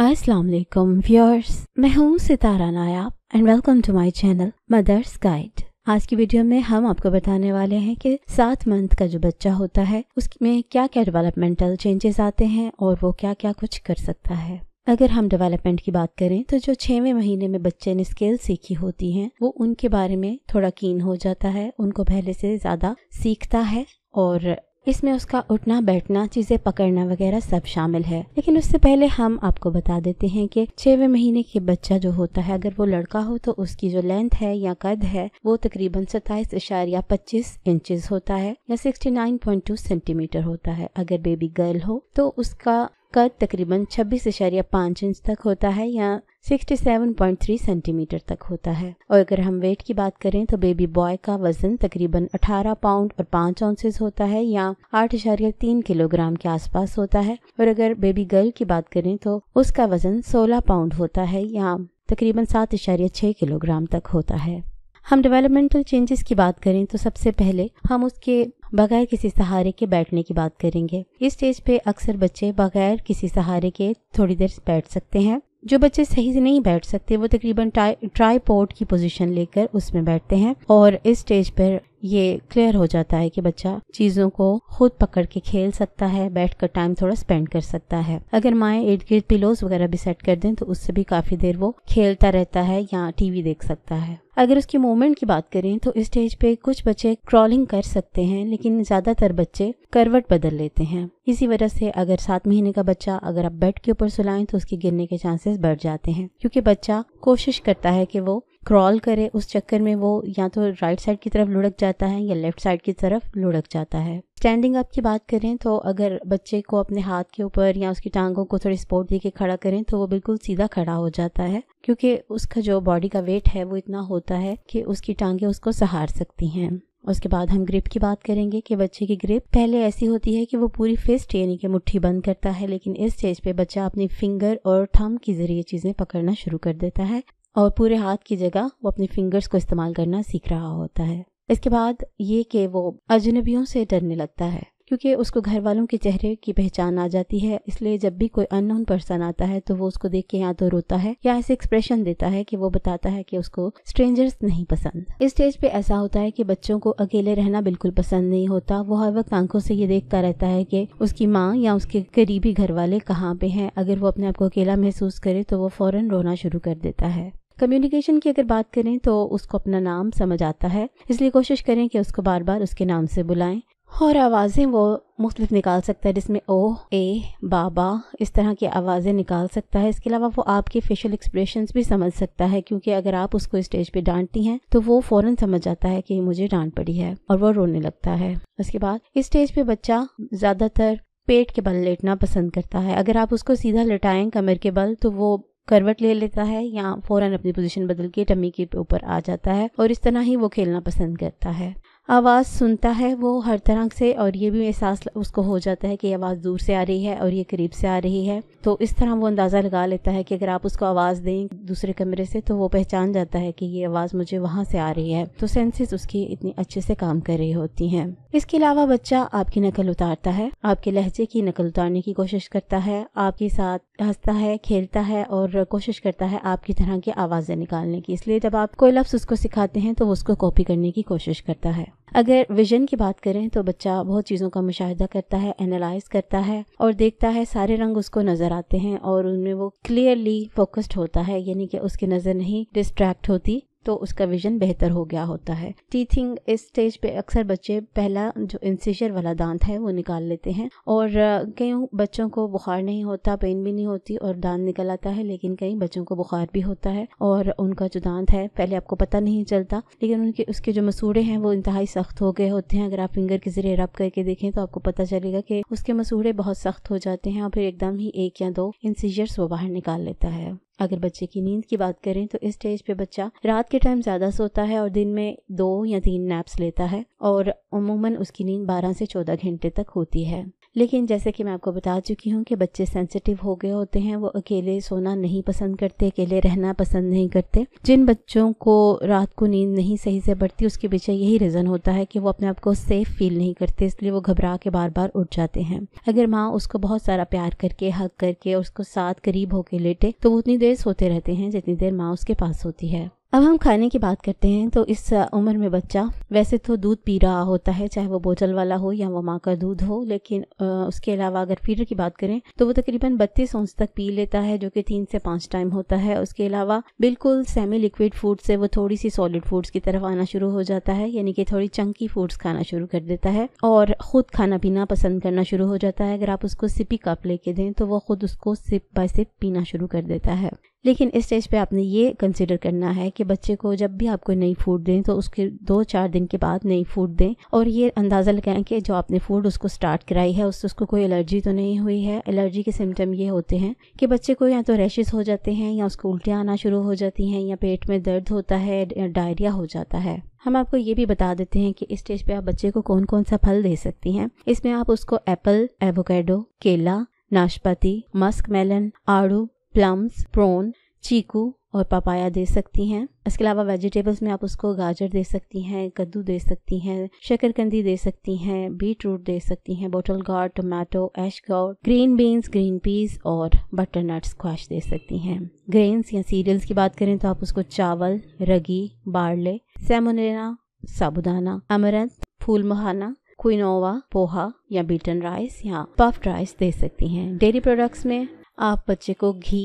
वालेकुम व्यूअर्स मैं हूँ Sitara Nayab and welcome to my channel mother's guide आज की वीडियो में हम आपको बताने वाले हैं कि सात मंथ का जो बच्चा होता है उसमें क्या क्या डेवलपमेंटल चेंजेस आते हैं और वो क्या क्या कुछ कर सकता है अगर हम डेवलपमेंट की बात करें तो जो छवें महीने में बच्चे ने स्किल सीखी होती हैं वो उनके बारे में थोड़ा कीन हो जाता है उनको पहले से ज़्यादा सीखता है और इसमें उसका उठना बैठना चीजें पकड़ना वगैरह सब शामिल है लेकिन उससे पहले हम आपको बता देते हैं कि छवे महीने के बच्चा जो होता है अगर वो लड़का हो तो उसकी जो लेंथ है या कद है वो तकरीबन सताइस इशारिया पच्चीस इंचज होता है या sixty nine point two centimetre होता है अगर बेबी गर्ल हो तो उसका कद तकरीबन छब्बीस इशारिया पाँच इंच तक होता है या 67.3 सेंटीमीटर तक होता है और अगर हम वेट की बात करें तो बेबी बॉय का वजन तकरीबन 18 पाउंड और 5 ऑंसेस होता है या आठ तीन किलोग्राम के आसपास होता है और अगर बेबी गर्ल की बात करें तो उसका वजन 16 पाउंड होता है या तकरीबन सात इशारिया छः किलोग्राम तक होता है हम डेवलपमेंटल चेंजेस की बात करें तो सबसे पहले हम उसके बगैर किसी सहारे के बैठने की बात करेंगे इस स्टेज पे अक्सर बच्चे बगैर किसी सहारे के थोड़ी देर बैठ सकते हैं जो बच्चे सही से नहीं बैठ सकते वो तकरीबन ट्राई ट्राईपोर्ट की पोजीशन लेकर उसमें बैठते हैं और इस स्टेज पर ये क्लियर हो जाता है कि बच्चा चीज़ों को खुद पकड़ के खेल सकता है बैठ कर टाइम थोड़ा स्पेंड कर सकता है अगर माए इर्द गिर्द पिलोज वगैरह भी सेट कर दें तो उससे भी काफ़ी देर वो खेलता रहता है या टीवी देख सकता है अगर उसकी मूवमेंट की बात करें तो स्टेज पे कुछ बच्चे क्रॉलिंग कर सकते हैं लेकिन ज़्यादातर बच्चे करवट बदल लेते हैं इसी वजह से अगर सात महीने का बच्चा अगर आप बेड के ऊपर सुलाएं तो उसके गिरने के चांसेस बढ़ जाते हैं क्योंकि बच्चा कोशिश करता है कि वो क्रॉल करे उस चक्कर में वो या तो राइट साइड की तरफ लुढ़क जाता है या लेफ्ट साइड की तरफ लुढ़क जाता है स्टैंडिंग अप की बात करें तो अगर बच्चे को अपने हाथ के ऊपर या उसकी टांगों को थोड़ी सपोर्ट दे के खड़ा करें तो वो बिल्कुल सीधा खड़ा हो जाता है क्योंकि उसका जो बॉडी का वेट है वो इतना होता है कि उसकी टांगें उसको सहार सकती हैं उसके बाद हम ग्रिप की बात करेंगे कि बच्चे की ग्रिप पहले ऐसी होती है कि वो पूरी फिस्ट यानी कि मुट्ठी बंद करता है लेकिन इस स्टेज पे बच्चा अपनी फिंगर और थम के जरिए चीज़ें पकड़ना शुरू कर देता है और पूरे हाथ की जगह वो अपने फिंगर्स को इस्तेमाल करना सीख रहा होता है इसके बाद ये कि वो अजनबियों से डरने लगता है क्योंकि उसको घर वालों के चेहरे की पहचान आ जाती है इसलिए जब भी कोई अननोन पर्सन आता है तो वो उसको देख के या तो रोता है या ऐसे एक्सप्रेशन देता है कि वो बताता है कि उसको स्ट्रेंजर्स नहीं पसंद इस स्टेज पे ऐसा होता है कि बच्चों को अकेले रहना बिल्कुल पसंद नहीं होता वो हर वक्त आंखों से ये देखता रहता है कि उसकी माँ या उसके करीबी घर वाले कहाँ पे है अगर वो अपने आप को अकेला महसूस करे तो वो फौरन रोना शुरू कर देता है कम्युनिकेशन की अगर बात करें तो उसको अपना नाम समझ आता है इसलिए कोशिश करें कि उसको बार बार उसके नाम से बुलाएं और आवाज़ें वो मुख्तलिफ निकाल सकता है जिसमें ओ ए बाबा इस तरह की आवाज़ें निकाल सकता है इसके अलावा वो आपके फेशियल एक्सप्रेशन भी समझ सकता है क्योंकि अगर आप उसको स्टेज पे डांटती हैं तो वो फ़ौरन समझ जाता है कि मुझे डांट पड़ी है और वो रोने लगता है उसके बाद स्टेज पे बच्चा ज़्यादातर पेट के बल लेटना पसंद करता है अगर आप उसको सीधा लटाएं कमर के बल तो वो करवट ले लेता है या फ़ौरन अपनी पोजीशन बदल के टमी के ऊपर आ जाता है और इस तरह ही वो खेलना पसंद करता है आवाज़ सुनता है वो हर तरह से और ये भी एहसास उसको हो जाता है कि आवाज़ दूर से आ रही है और ये करीब से आ रही है तो इस तरह वो अंदाज़ा लगा लेता है कि अगर आप उसको आवाज़ दें दूसरे कमरे से तो वो पहचान जाता है कि ये आवाज़ मुझे वहाँ से आ रही है तो सेंसेस उसकी इतनी अच्छे से काम कर रही होती हैं इसके अलावा बच्चा आपकी नकल उतारता है आपके लहजे की नकल उतारने की कोशिश करता है आपके साथ हंसता है खेलता है और कोशिश करता है आपकी तरह की आवाज़ें निकालने की इसलिए जब आप कोई लफ्ज़ उसको सिखाते हैं तो वो उसको कॉपी करने की कोशिश करता है अगर विजन की बात करें तो बच्चा बहुत चीज़ों का मुशाहिदा करता है एनालाइज करता है और देखता है सारे रंग उसको नज़र आते हैं और उनमें वो क्लियरली फोकस्ड होता है यानी कि उसकी नज़र नहीं डिस्ट्रैक्ट होती तो उसका विजन बेहतर हो गया होता है टीथिंग इस स्टेज पे अक्सर बच्चे पहला जो इंसिजर वाला दांत है वो निकाल लेते हैं और कई बच्चों को बुखार नहीं होता पेन भी नहीं होती और दांत निकल आता है लेकिन कई बच्चों को बुखार भी होता है और उनका जो दांत है पहले आपको पता नहीं चलता लेकिन उनके उसके जो मसूड़े हैं वो इंतहाई सख्त हो गए होते हैं अगर आप फिंगर के जरिए रब करके देखें तो आपको पता चलेगा कि उसके मसूड़े बहुत सख्त हो जाते हैं और फिर एकदम ही एक या दो इंसिजर्स वो बाहर निकाल लेता है अगर बच्चे की नींद की बात करें तो इस स्टेज पे बच्चा रात के टाइम ज़्यादा सोता है और दिन में दो या तीन नैप्स लेता है और अमूमन उसकी नींद बारह से चौदह घंटे तक होती है लेकिन जैसे कि मैं आपको बता चुकी हूँ कि बच्चे सेंसिटिव हो गए होते हैं वो अकेले सोना नहीं पसंद करते अकेले रहना पसंद नहीं करते जिन बच्चों को रात को नींद नहीं सही से बढ़ती उसके पीछे यही रीज़न होता है कि वो अपने आप को सेफ़ फील नहीं करते इसलिए वो घबरा के बार बार उठ जाते हैं अगर माँ उसको बहुत सारा प्यार करके हक करके उसको साथ करीब होकर लेटे तो वो उतनी देर सोते रहते हैं जितनी देर माँ उसके पास होती है अब हम खाने की बात करते हैं तो इस उम्र में बच्चा वैसे तो दूध पी रहा होता है चाहे वो बोतल वाला हो या वो माँ का दूध हो लेकिन उसके अलावा अगर फीडर की बात करें तो वो तकरीबन बत्तीस औंस तक पी लेता है जो कि तीन से पाँच टाइम होता है उसके अलावा बिल्कुल सेमी लिक्विड फूड से वो थोड़ी सी सॉलिड फूड्स की तरफ आना शुरू हो जाता है यानी कि थोड़ी चंकी फूड्स खाना शुरू कर देता है और ख़ुद खाना पीना पसंद करना शुरू हो जाता है अगर आप उसको सिपी कप लेके दें तो वो खुद उसको सिप बाय सिप पीना शुरू कर देता है लेकिन इस स्टेज पे आपने ये कंसिडर करना है कि बच्चे को जब भी आप कोई नई फूड दें तो उसके दो चार दिन के बाद नई फूड दें और ये अंदाज़ा लगाएं कि जो आपने फूड उसको स्टार्ट कराई है उससे उसको कोई एलर्जी तो नहीं हुई है एलर्जी के सिम्टम ये होते हैं कि बच्चे को या तो रैशेज़ हो जाते हैं या उसको उल्टियाँ आना शुरू हो जाती हैं या पेट में दर्द होता है डायरिया हो जाता है हम आपको ये भी बता देते हैं कि इस स्टेज पे आप बच्चे को कौन कौन सा फल दे सकती हैं इसमें आप उसको एप्पल एवोकेडो केला नाशपाती मस्क मेलन आड़ू प्लम्स प्रोन चीकू और पपाया दे सकती हैं इसके अलावा वेजिटेबल्स में आप उसको गाजर दे सकती हैं कद्दू दे सकती हैं शकरकंदी दे सकती हैं बीट रूट दे सकती हैं bottle gourd tomato ash gourd green beans green peas और बटर नट स्क्वाश दे सकती हैं ग्रेन्स या सीरियल्स की बात करें तो आप उसको चावल ragi barley semolina sabudana amaranth फूल महाना क्विनोवा पोहा या बीटन राइस या पफ राइस दे सकती हैं डेयरी प्रोडक्ट्स में आप बच्चे को घी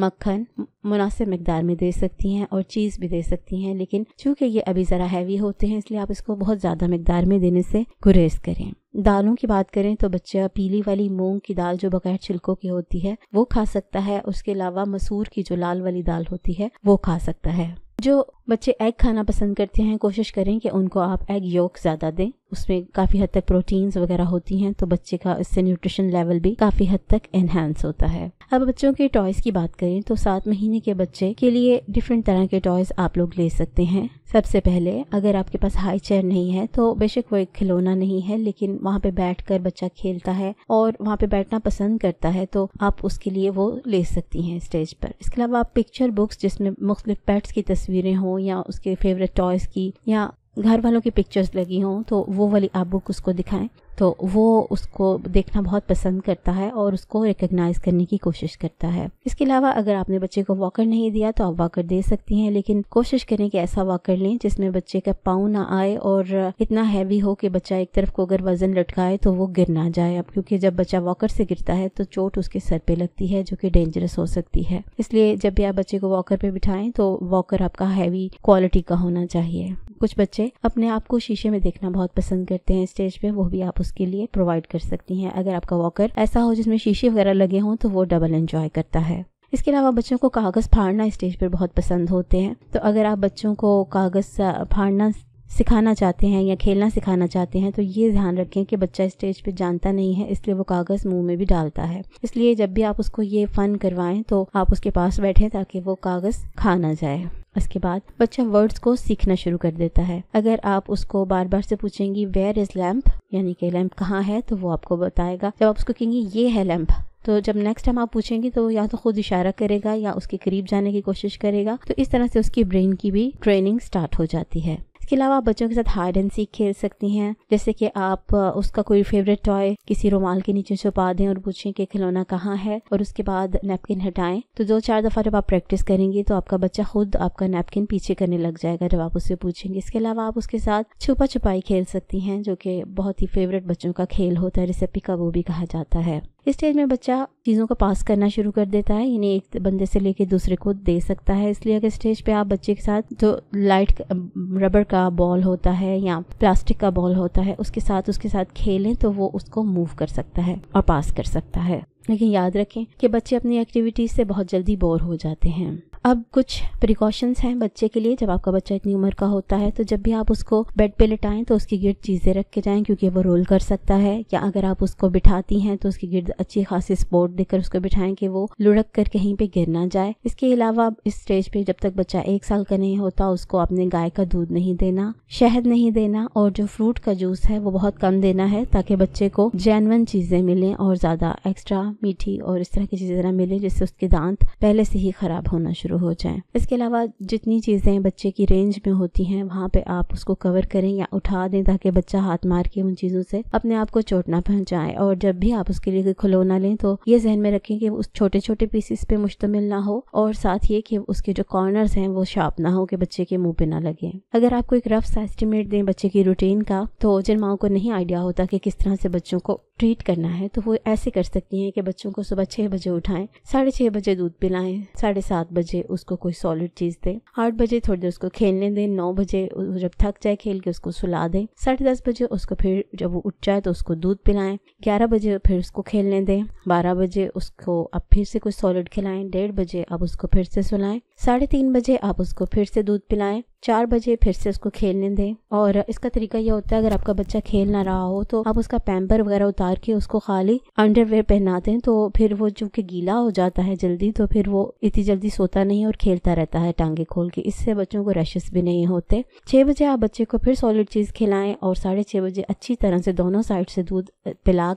मक्खन मुनासिब मकदार में दे सकती हैं और चीज़ भी दे सकती हैं लेकिन चूंकि ये अभी ज़रा हैवी होते हैं इसलिए आप इसको बहुत ज़्यादा मकदार में देने से गुरेज करें दालों की बात करें तो बच्चा पीली वाली मूंग की दाल जो बगैर छिलकों की होती है वो खा सकता है उसके अलावा मसूर की जो लाल वाली दाल होती है वो खा सकता है जो बच्चे एग खाना पसंद करते हैं कोशिश करें कि उनको आप एग योक ज़्यादा दें उसमें काफ़ी हद तक प्रोटीन्स वगैरह होती हैं तो बच्चे का इससे न्यूट्रिशन लेवल भी काफ़ी हद तक एनहेंस होता है अब बच्चों के टॉयज़ की बात करें तो सात महीने के बच्चे के लिए डिफरेंट तरह के टॉयज़ आप लोग ले सकते हैं सबसे पहले अगर आपके पास हाई चेयर नहीं है तो बेशक वो एक खिलौना नहीं है लेकिन वहाँ पे बैठकर बच्चा खेलता है और वहाँ पे बैठना पसंद करता है तो आप उसके लिए वो ले सकती हैं स्टेज पर इसके अलावा आप पिक्चर बुक्स जिसमें मुख्तलिफ पेट्स की तस्वीरें हों या उसके फेवरेट टॉयज़ की या घर वालों की पिक्चर्स लगी हों तो वो वाली आप बुक उसको दिखाएं तो वो उसको देखना बहुत पसंद करता है और उसको रिकग्नाइज़ करने की कोशिश करता है इसके अलावा अगर आपने बच्चे को वॉकर नहीं दिया तो आप वॉकर दे सकती हैं लेकिन कोशिश करें कि ऐसा वॉकर लें जिसमें बच्चे का पाँव ना आए और इतना हैवी हो कि बच्चा एक तरफ को अगर वजन लटकाए तो वो गिर ना जाए अब क्योंकि जब बच्चा वॉकर से गिरता है तो चोट उसके सर पे लगती है जो कि डेंजरस हो सकती है इसलिए जब भी आप बच्चे को वॉकर पे बिठाएं तो वॉकर आपका हैवी क्वालिटी का होना चाहिए कुछ बच्चे अपने आप को शीशे में देखना बहुत पसंद करते हैं स्टेज पे वो भी आप उसके लिए प्रोवाइड कर सकती हैं अगर आपका वॉकर ऐसा हो जिसमें शीशे वगैरह लगे हों तो वो डबल इन्जॉय करता है इसके अलावा बच्चों को कागज़ फाड़ना स्टेज पर बहुत पसंद होते हैं तो अगर आप बच्चों को कागज़ फाड़ना सिखाना चाहते हैं या खेलना सिखाना चाहते हैं तो ये ध्यान रखें कि बच्चा स्टेज पे जानता नहीं है इसलिए वो कागज़ मुंह में भी डालता है इसलिए जब भी आप उसको ये फ़न करवाएं तो आप उसके पास बैठें ताकि वो कागज़ खा ना जाए उसके बाद बच्चा वर्ड्स को सीखना शुरू कर देता है अगर आप उसको बार बार से पूछेंगी वेयर इज़ लैम्प यानी कि लैम्प कहाँ है तो वो आपको बताएगा जब आप उसको कहेंगी ये है लैम्प तो जब नेक्स्ट टाइम आप पूछेंगे तो या तो खुद इशारा करेगा या उसके करीब जाने की कोशिश करेगा तो इस तरह से उसकी ब्रेन की भी ट्रेनिंग स्टार्ट हो जाती है इसके अलावा आप बच्चों के साथ हाइड एंड सीख खेल सकती हैं जैसे कि आप उसका कोई फेवरेट टॉय किसी रुमाल के नीचे छुपा दें और पूछें कि खिलौना कहाँ है और उसके बाद नैपकिन हटाएं तो दो चार दफ़ा जब आप प्रैक्टिस करेंगे तो आपका बच्चा खुद आपका नैपकिन पीछे करने लग जाएगा जब आप उससे पूछेंगे इसके अलावा आप उसके साथ छुपा छुपाई खेल सकती हैं जो कि बहुत ही फेवरेट बच्चों का खेल होता है रेसिपी का वो भी कहा जाता है इस स्टेज में बच्चा चीज़ों को पास करना शुरू कर देता है यानी एक बंदे से लेके दूसरे को दे सकता है इसलिए अगर स्टेज पे आप बच्चे के साथ जो लाइट रबड़ का बॉल होता है या प्लास्टिक का बॉल होता है उसके साथ उसके साथ खेलें तो वो उसको मूव कर सकता है और पास कर सकता है लेकिन याद रखें कि बच्चे अपनी एक्टिविटीज़ से बहुत जल्दी बोर हो जाते हैं अब कुछ प्रिकॉशंस हैं बच्चे के लिए जब आपका बच्चा इतनी उम्र का होता है तो जब भी आप उसको बेड पे लिटाएं तो उसकी गिर्द चीज़ें रख के जाएं क्योंकि वो रोल कर सकता है या अगर आप उसको बिठाती हैं तो उसकी गिर्द अच्छी खासी स्पोर्ट देकर उसको बिठाएं कि वो लुढ़क कर कहीं पे गिर ना जाए इसके अलावा इस स्टेज पे जब तक बच्चा एक साल का नहीं होता उसको अपने गाय का दूध नहीं देना शहद नहीं देना और जो फ्रूट का जूस है वो बहुत कम देना है ताकि बच्चे को जैनवन चीज़ें मिलें और ज़्यादा एक्स्ट्रा मीठी और इस तरह की चीज़ें ज़रा मिले जिससे उसके दांत पहले से ही ख़राब होना शुरू हो जाए इसके अलावा जितनी चीज़ें बच्चे की रेंज में होती हैं वहाँ पर आप उसको कवर करें या उठा दें ताकि बच्चा हाथ मार के उन चीज़ों से अपने आप को चोट ना पहुँचाए और जब भी आप उसके लिए कोई खिलौना लें तो ये जहन में रखें कि उस छोटे छोटे पीसीस पे मुश्तमिल ना हो और साथ ये कि उसके जो कॉर्नर्स हैं वो शार्प ना हो कि बच्चे के मुंह पे ना लगे अगर आपको एक रफ सा एस्टिमेट दें बच्चे की रूटीन का तो जिन माओ को नहीं आइडिया होता कि किस तरह से बच्चों को ट्रीट करना है तो वो ऐसे कर सकती हैं कि बच्चों को सुबह छह बजे उठाएं साढ़े छः बजे दूध पिलाएं साढ़े सात बजे उसको कोई सॉलिड चीज़ दें आठ बजे थोड़ी देर उसको खेलने दें नौ बजे जब थक जाए खेल के उसको सुला दें साढ़े दस बजे उसको फिर जब वो उठ जाए तो उसको दूध पिलाएं ग्यारह बजे फिर उसको खेलने दें बारह बजे उसको अब फिर से कुछ सॉलिड खिलाएं डेढ़ बजे आप उसको फिर से सुलाएं साढ़े तीन बजे आप उसको फिर से दूध पिलाएं चार बजे फिर से उसको खेलने दें और इसका तरीका यह होता है अगर आपका बच्चा खेल ना रहा हो तो आप उसका पैम्पर वगैरह उतार के उसको खाली अंडरवेयर पहना दें तो फिर वो कि गीला हो जाता है जल्दी तो फिर वो इतनी जल्दी सोता नहीं और खेलता रहता है टांगे खोल के इससे बच्चों को रैशेस भी नहीं होते छः बजे आप बच्चे को फिर सॉलिड चीज़ खिलाएं और साढ़े छः बजे अच्छी तरह से दोनों साइड से दूध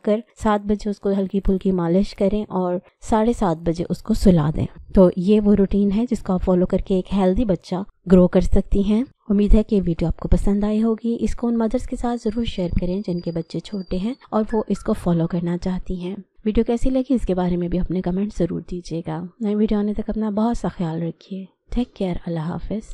कर सात बजे उसको हल्की फुल्की मालिश करें और साढ़े सात बजे उसको सुला दें तो ये वो रूटीन है जिसको आप फॉलो करके एक हेल्दी बच्चा ग्रो कर सकती हैं उम्मीद है कि वीडियो आपको पसंद आई होगी इसको उन मदर्स के साथ ज़रूर शेयर करें जिनके बच्चे छोटे हैं और वो इसको फॉलो करना चाहती हैं वीडियो कैसी लगी इसके बारे में भी अपने कमेंट ज़रूर दीजिएगा नई वीडियो आने तक अपना बहुत सा ख्याल रखिए टेक केयर अल्लाह हाफिज़